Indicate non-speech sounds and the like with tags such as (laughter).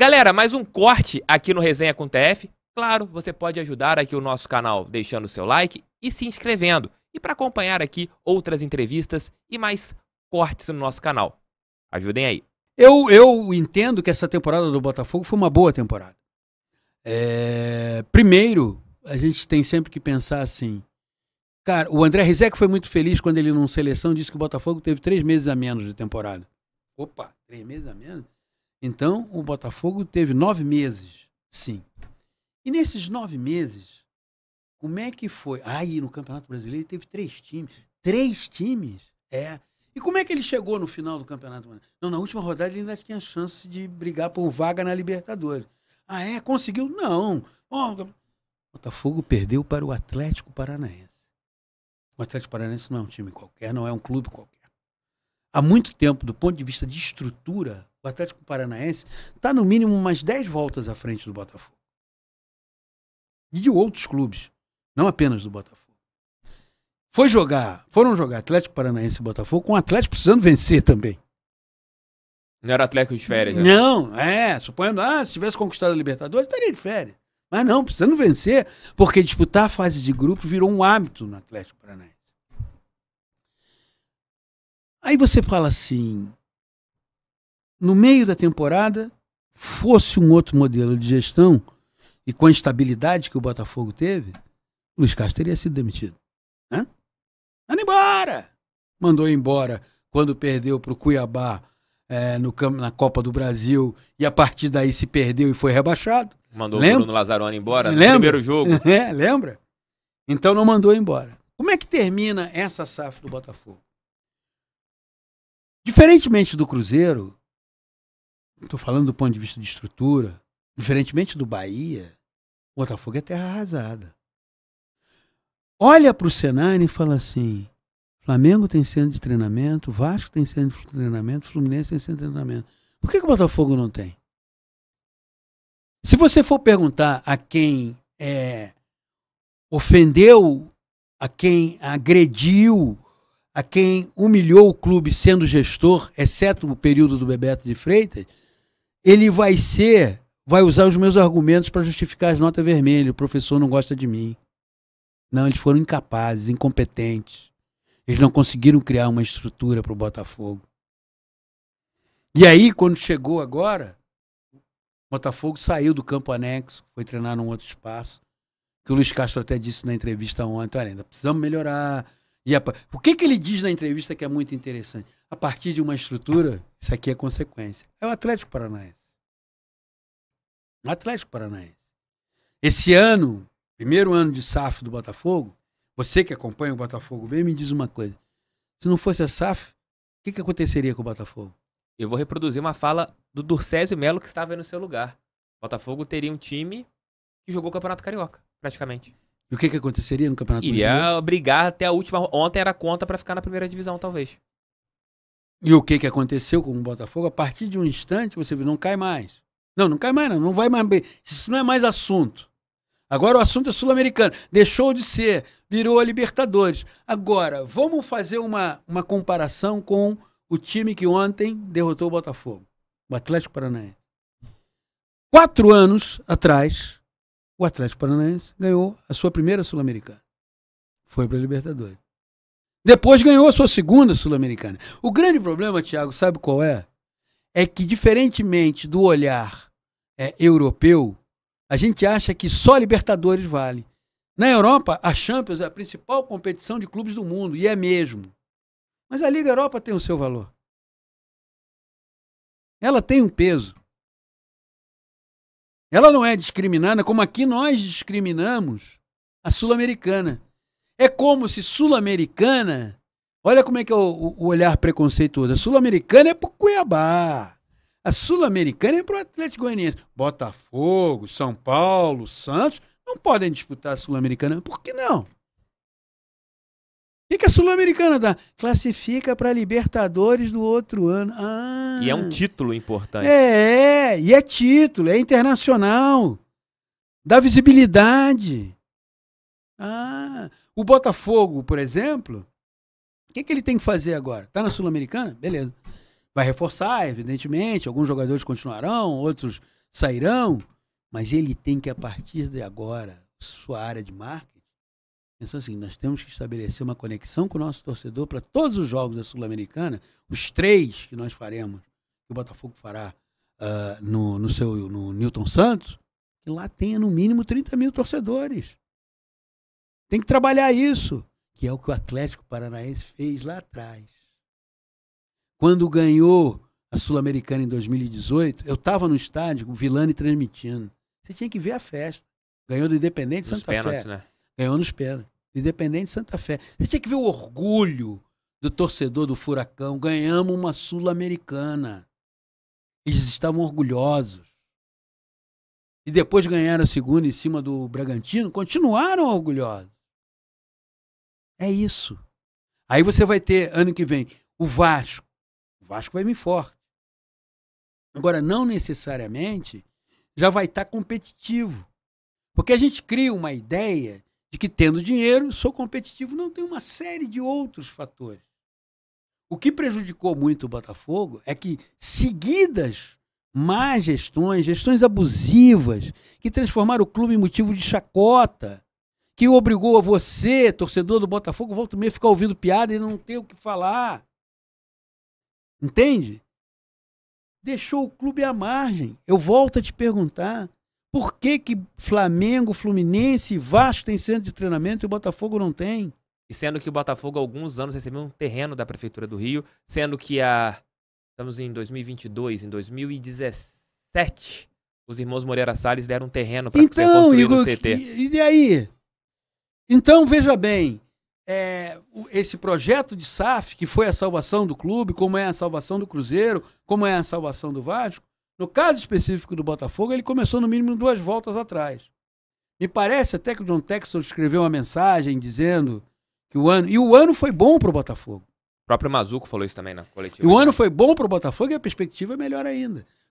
Galera, mais um corte aqui no Resenha com TF. Claro, você pode ajudar aqui o nosso canal deixando o seu like e se inscrevendo. E para acompanhar aqui outras entrevistas e mais cortes no nosso canal. Ajudem aí. Eu, eu entendo que essa temporada do Botafogo foi uma boa temporada. É... Primeiro, a gente tem sempre que pensar assim. Cara, o André Rizek foi muito feliz quando ele, numa seleção, disse que o Botafogo teve três meses a menos de temporada. Opa, três meses a menos? Então, o Botafogo teve nove meses, sim. E nesses nove meses, como é que foi? Aí, no Campeonato Brasileiro, ele teve três times. Três times? É. E como é que ele chegou no final do Campeonato Não, na última rodada ele ainda tinha chance de brigar por vaga na Libertadores. Ah, é? Conseguiu? Não. Oh, Botafogo perdeu para o Atlético Paranaense. O Atlético Paranaense não é um time qualquer, não é um clube qualquer. Há muito tempo, do ponto de vista de estrutura, o Atlético Paranaense está no mínimo umas 10 voltas à frente do Botafogo. E de outros clubes, não apenas do Botafogo. Foi jogar, foram jogar Atlético Paranaense e Botafogo com o Atlético precisando vencer também. Não era Atlético de férias, né? Não, é, suponhando, ah, se tivesse conquistado a Libertadores, estaria de férias. Mas não, precisando vencer, porque disputar a fase de grupo virou um hábito no Atlético Paranaense. Aí você fala assim, no meio da temporada, fosse um outro modelo de gestão e com a estabilidade que o Botafogo teve, Luiz Castro teria sido demitido. Né? embora! Mandou embora quando perdeu para o Cuiabá é, no, na Copa do Brasil e a partir daí se perdeu e foi rebaixado. Mandou lembra? o Bruno Lazzaroni embora lembra? no primeiro jogo. (laughs) É, lembra? Então não mandou embora. Como é que termina essa safra do Botafogo? Diferentemente do Cruzeiro, Estou falando do ponto de vista de estrutura. Diferentemente do Bahia, o Botafogo é terra arrasada. Olha para o cenário e fala assim: Flamengo tem centro de treinamento, Vasco tem centro de treinamento, Fluminense tem centro de treinamento. Por que, que o Botafogo não tem? Se você for perguntar a quem é, ofendeu, a quem agrediu, a quem humilhou o clube sendo gestor, exceto o período do Bebeto de Freitas, ele vai ser, vai usar os meus argumentos para justificar as notas vermelhas. O professor não gosta de mim. Não, eles foram incapazes, incompetentes. Eles não conseguiram criar uma estrutura para o Botafogo. E aí, quando chegou agora, o Botafogo saiu do campo anexo, foi treinar num outro espaço. Que o Luiz Castro até disse na entrevista ontem: olha, ainda precisamos melhorar. E a... O que, que ele diz na entrevista que é muito interessante? a partir de uma estrutura, isso aqui é consequência. É o Atlético Paranaense. O Atlético Paranaense. Esse ano, primeiro ano de SAF do Botafogo, você que acompanha o Botafogo bem, me diz uma coisa. Se não fosse a SAF, o que, que aconteceria com o Botafogo? Eu vou reproduzir uma fala do Durcésio Melo que estava aí no seu lugar. O Botafogo teria um time que jogou o Campeonato Carioca, praticamente. E o que, que aconteceria no Campeonato Iria Brasileiro? Iria brigar até a última. Ontem era conta para ficar na primeira divisão, talvez. E o que, que aconteceu com o Botafogo? A partir de um instante, você viu, não cai mais. Não, não cai mais, não. Não vai mais. Isso não é mais assunto. Agora o assunto é sul-americano. Deixou de ser, virou a Libertadores. Agora, vamos fazer uma, uma comparação com o time que ontem derrotou o Botafogo, o Atlético Paranaense. Quatro anos atrás, o Atlético Paranaense ganhou a sua primeira Sul-Americana. Foi para a Libertadores. Depois ganhou a sua segunda Sul-Americana. O grande problema, Thiago, sabe qual é? É que, diferentemente do olhar é, europeu, a gente acha que só Libertadores vale. Na Europa, a Champions é a principal competição de clubes do mundo, e é mesmo. Mas a Liga Europa tem o seu valor. Ela tem um peso. Ela não é discriminada como aqui nós discriminamos a Sul-Americana. É como se Sul-Americana. Olha como é que é o, o olhar preconceituoso. A Sul-Americana é pro Cuiabá. A Sul-Americana é pro Atlético Goianiense. Botafogo, São Paulo, Santos não podem disputar a Sul-Americana. Por que não? O que, a Sul-Americana dá? Classifica para Libertadores do outro ano. Ah, e é um título importante. É, é, e é título, é internacional. Dá visibilidade. Ah, o Botafogo, por exemplo, o que, que ele tem que fazer agora? Está na Sul-Americana? Beleza. Vai reforçar, evidentemente. Alguns jogadores continuarão, outros sairão. Mas ele tem que, a partir de agora, sua área de marketing, pensar assim: nós temos que estabelecer uma conexão com o nosso torcedor para todos os jogos da Sul-Americana, os três que nós faremos, que o Botafogo fará uh, no, no, seu, no Newton Santos, que lá tenha no mínimo 30 mil torcedores. Tem que trabalhar isso, que é o que o Atlético Paranaense fez lá atrás. Quando ganhou a Sul-Americana em 2018, eu estava no estádio, com o Vilani transmitindo. Você tinha que ver a festa. Ganhou do Independente nos Santa pênaltis, Fé. Né? Ganhou nos pênaltis. Independente Santa Fé. Você tinha que ver o orgulho do torcedor do Furacão. Ganhamos uma Sul-Americana. Eles estavam orgulhosos. E depois ganharam a segunda em cima do Bragantino, continuaram orgulhosos. É isso. Aí você vai ter, ano que vem, o Vasco. O Vasco vai vir forte. Agora, não necessariamente já vai estar tá competitivo. Porque a gente cria uma ideia de que, tendo dinheiro, sou competitivo. Não, tem uma série de outros fatores. O que prejudicou muito o Botafogo é que, seguidas más gestões, gestões abusivas, que transformaram o clube em motivo de chacota, que obrigou a você, torcedor do Botafogo, volta também ficar ouvindo piada e não ter o que falar. Entende? Deixou o clube à margem. Eu volto a te perguntar, por que que Flamengo, Fluminense e Vasco têm centro de treinamento e o Botafogo não tem? E sendo que o Botafogo há alguns anos recebeu um terreno da prefeitura do Rio, sendo que a estamos em 2022, em 2017, os irmãos Moreira Salles deram um terreno para então, ser construído Igor, CT. E, e aí? Então, veja bem, é, esse projeto de SAF, que foi a salvação do clube, como é a salvação do Cruzeiro, como é a salvação do Vasco, no caso específico do Botafogo, ele começou no mínimo duas voltas atrás. Me parece até que o John Texton escreveu uma mensagem dizendo que o ano. E o ano foi bom para o Botafogo. O próprio Mazuco falou isso também na coletiva. E o ano foi bom para o Botafogo e a perspectiva é melhor ainda.